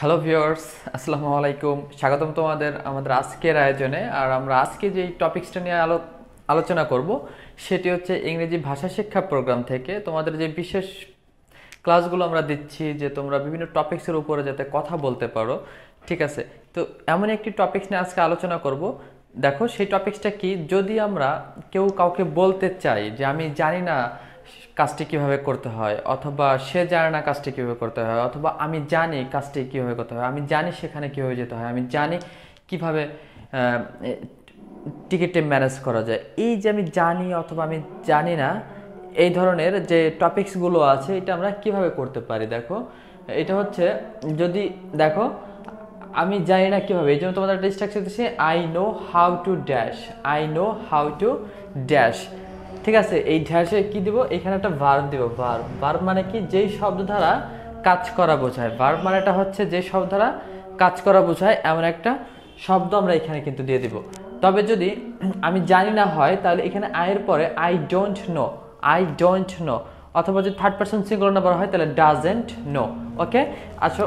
hello viewers আসসালামু আলাইকুম স্বাগতম তোমাদের আমাদের আজকের আয়োজনে আর আমরা আজকে যেই টপিক্সটা নিয়ে আলো আলোচনা করব সেটি হচ্ছে ইংরেজি ভাষা শিক্ষা প্রোগ্রাম থেকে তোমাদের যে বিশেষ ক্লাসগুলো আমরা দিচ্ছি যে তোমরা বিভিন্ন টপিক্সের উপরে যাতে কথা বলতে পারো ঠিক আছে তো এমন একটি টপিক্স নিয়ে আজকে আলোচনা করব দেখো সেই টপিক্সটা কি যদি আমরা কেউ কাউকে বলতে চাই যে আমি জানি না কাজটি কীভাবে করতে হয় অথবা সে জানে না কাজটি কীভাবে করতে হয় অথবা আমি জানি কাজটি কীভাবে করতে হয় আমি জানি সেখানে কীভাবে যেতে হয় আমি জানি কিভাবে টিকিটটি ম্যানেজ করা যায় এই যে আমি জানি অথবা আমি জানি না এই ধরনের যে টপিকসগুলো আছে এটা আমরা কিভাবে করতে পারি দেখো এটা হচ্ছে যদি দেখো আমি জানি না কীভাবে এই জন্য তোমাদের একটা স্ট্রাকচার দিচ্ছি I know how to dash I know how to dash ঠিক আছে এই ঢ্যাসে কি দিব এখানে একটা ভার্ব দিব ভার্ব ভার্ব মানে কি যেই শব্দ দ্বারা কাজ করা বোঝায় ভার্ব মানে এটা হচ্ছে যে শব্দ দ্বারা কাজ করা বোঝায় এমন একটা শব্দ আমরা এখানে কিন্তু দিয়ে দিব তবে যদি আমি জানি না হয় তাহলে এখানে আয়ের পরে I don't know I don't know অথবা যদি থার্ড পার্সন সিঙ্গুলার নাম্বার হয় তাহলে ডাজেন্ট নো ওকে আচ্ছা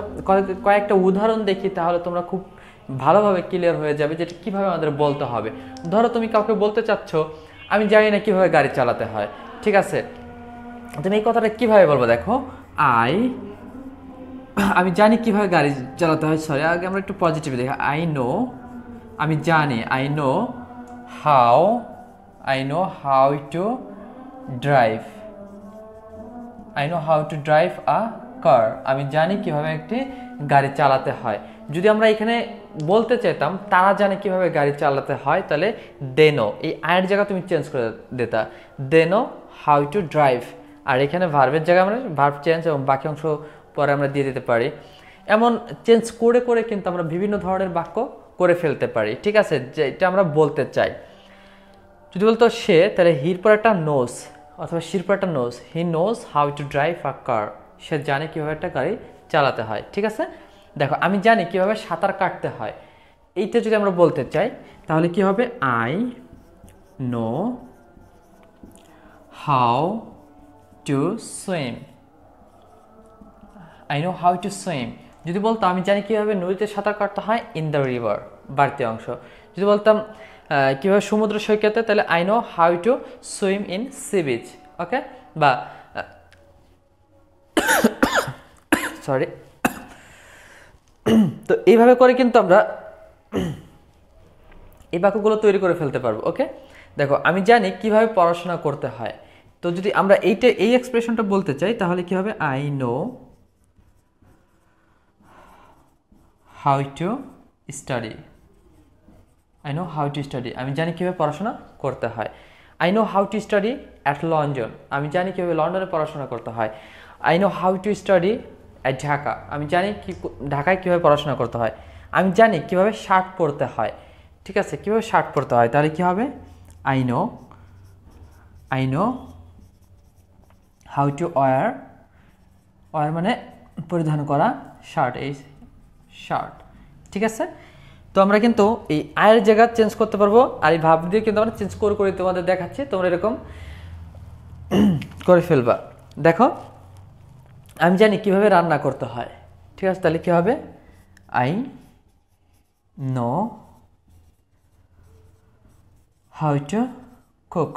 কয়েকটা উদাহরণ দেখি তাহলে তোমরা খুব ভালোভাবে ক্লিয়ার হয়ে যাবে যেটা কীভাবে আমাদের বলতে হবে ধরো তুমি কাউকে বলতে চাচ্ছ আমি জানি না কীভাবে গাড়ি চালাতে হয় ঠিক আছে তুমি এই কথাটা কীভাবে বলবো দেখো আই আমি জানি কীভাবে গাড়ি চালাতে হয় সরি আগে আমরা একটু পজিটিভ দেখি আই নো আমি জানি I know how I know how to drive I know how to drive a car আমি জানি কিভাবে একটি গাড়ি চালাতে হয় যদি আমরা এখানে বলতে চাইতাম তারা জানে কিভাবে গাড়ি চালাতে হয় তাহলে দেনো এই আয়ের জায়গা তুমি চেঞ্জ করে দেতা দেনো হাউ টু ড্রাইভ আর এখানে ভার্ভের জায়গায় আমরা ভার্ভ চেঞ্জ এবং বাকি অংশ পরে আমরা দিয়ে দিতে পারি এমন চেঞ্জ করে করে কিন্তু আমরা বিভিন্ন ধরনের বাক্য করে ফেলতে পারি ঠিক আছে যেটা আমরা বলতে চাই যদি বলতো সে তাহলে হির পর একটা নোস অথবা শির পর একটা knows he knows how to drive a car সে জানে কীভাবে একটা গাড়ি চালাতে হয় ঠিক আছে দেখো আমি জানি কীভাবে সাঁতার কাটতে হয় এইটা যদি আমরা বলতে চাই তাহলে কি হবে I know how to swim I know how to swim যদি বলতাম আমি জানি কীভাবে নদীতে সাঁতার কাটতে হয় ইন দ্য রিভার বাড়তি অংশ যদি বলতাম কীভাবে সমুদ্র সৈকতে তাহলে I know how to swim in sea beach okay বা সরি তো এইভাবে করে কিন্তু আমরা এই বাক্যগুলো তৈরি করে ফেলতে পারবো ওকে দেখো আমি জানি কিভাবে পড়াশোনা করতে হয় তো যদি আমরা এইটা এই এক্সপ্রেশনটা বলতে চাই তাহলে কি হবে I know how to study I know how to study আমি জানি কীভাবে পড়াশোনা করতে হয় I know how to study at London আমি জানি কীভাবে লন্ডনে পড়াশোনা করতে হয় I know how to study at Dhaka আমি জানি কি ঢাকায় কীভাবে পড়াশোনা করতে হয় আমি জানি কিভাবে শার্ট পরতে হয় ঠিক আছে কীভাবে শার্ট পরতে হয় তাহলে কি হবে I know I know how to wear wear মানে পরিধান করা শার্ট এই শার্ট ঠিক আছে তো আমরা কিন্তু এই আয়ের জায়গা চেঞ্জ করতে পারবো আর এই ভাব দিয়ে কিন্তু আমরা চেঞ্জ করে করে তোমাদের দেখাচ্ছি তোমরা এরকম করে ফেলবা দেখো আমি জানি কিভাবে রান্না করতে হয় ঠিক আছে তাহলে কী হবে I know how to cook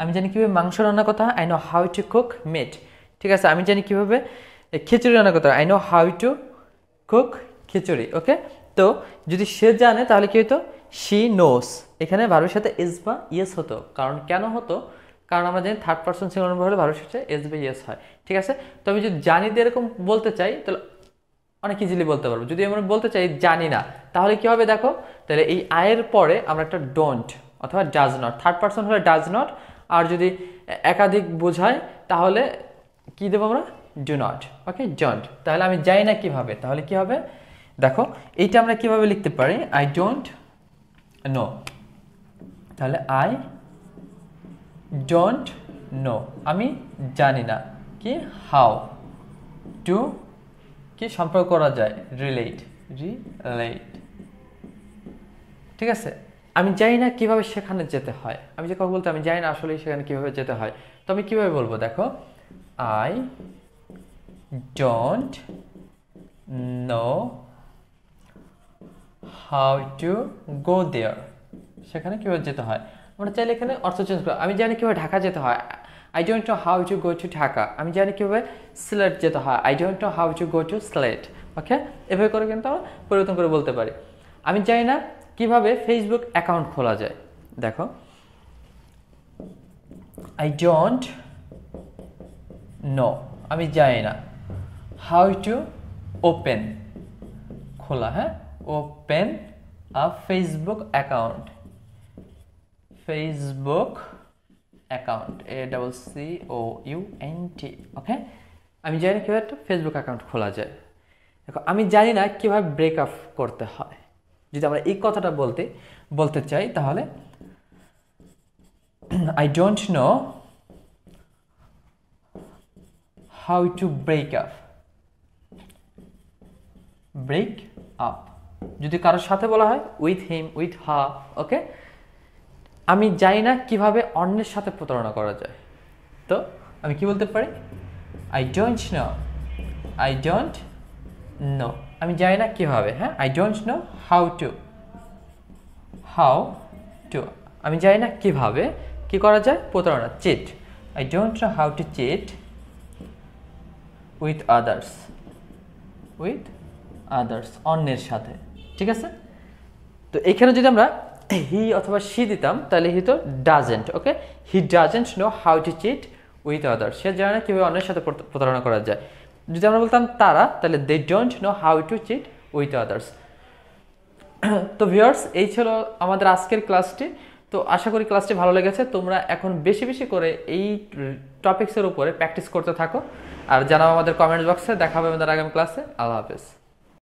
আমি জানি কীভাবে মাংস রান্না করতে হয় I know how to cook meat ঠিক আছে আমি জানি কীভাবে খিচুড়ি রান্না করতে হয় I know how to cook khichuri okay তো যদি সে জানে তাহলে কী হতো শি নোস এখানে ভার্বের সাথে ইস বা ইয়েস হতো কারণ কেন হতো কারণ আমরা জানি থার্ড পার্সন সিঙ্গুলার নাম্বার হলে ভালো শেষে এস বাই এস হয় ঠিক আছে তো আমি যদি জানি দিয়ে এরকম বলতে চাই তাহলে অনেক ইজিলি বলতে পারবো যদি আমরা বলতে চাই জানি না তাহলে কি হবে দেখো তাহলে এই আয়ের পরে আমরা একটা ডোন্ট অথবা ডাজ নট থার্ড পার্সন হলে ডাজ নট আর যদি একাধিক বোঝায় তাহলে কি দেবো আমরা ডু নট ওকে ডোন্ট তাহলে আমি যাই না কিভাবে তাহলে কি হবে দেখো এইটা আমরা কিভাবে লিখতে পারি আই ডোন্ট নো তাহলে আই ডোন্ট নো আমি জানি না কি হাউ টু কি সম্পর্ক করা যায় রিলেট রিলেট ঠিক আছে আমি জানি না কিভাবে সেখানে যেতে হয় আমি যে কথা বলতে আমি জানি না আসলে সেখানে কিভাবে যেতে হয় তো আমি কিভাবে বলবো দেখো I don't know how to go there সেখানে কীভাবে যেতে হয় আমরা চাইলে এখানে অর্থ চেঞ্জ করা আমি জানি কীভাবে ঢাকা যেতে হয় I don't know how to go to Dhaka আমি জানি কীভাবে সিলেট যেতে হয় I don't know how to go to Sylhet okay এভাবে করে কিন্তু আমরা পরিবর্তন করে বলতে পারি আমি জানি না কীভাবে ফেসবুক অ্যাকাউন্ট খোলা যায় দেখো আই ডোন্ট নো আমি জানি না হাউ টু ওপেন খোলা হ্যাঁ open a Facebook account Facebook account A double C O U N T okay আমি জানি না কীভাবে একটা ফেসবুক অ্যাকাউন্ট খোলা যায় দেখো আমি জানি না কীভাবে আপ করতে হয় যদি আমরা এই কথাটা বলতে বলতে চাই তাহলে I don't know how to break up break up যদি কারোর সাথে বলা হয় উইথ হিম উইথ হা ওকে আমি জানি না কিভাবে অন্যের সাথে প্রতারণা করা যায় তো আমি কি বলতে পারি I don't know I don't know আমি জানি না কীভাবে হ্যাঁ I don't know how to how to আমি জানি না কীভাবে কি করা যায় প্রতারণা cheat I don't know how to cheat with others with others অন্যের সাথে ঠিক আছে তো এখানে যদি আমরা হি অথবা সি দিতাম তাহলে হি তো doesn't okay he doesn't know how to cheat with other সে জানে না কীভাবে অন্যের সাথে প্রতারণা করা যায় যদি আমরা বলতাম তারা তাহলে they don't know how to cheat with others তো ভিউয়ার্স এই ছিল আমাদের আজকের ক্লাসটি তো আশা করি ক্লাসটি ভালো লেগেছে তোমরা এখন বেশি বেশি করে এই টপিক্সের উপরে প্র্যাকটিস করতে থাকো আর জানাও আমাদের কমেন্ট বক্সে দেখাবো আমাদের আগামী ক্লাসে আল্লাহ হাফেজ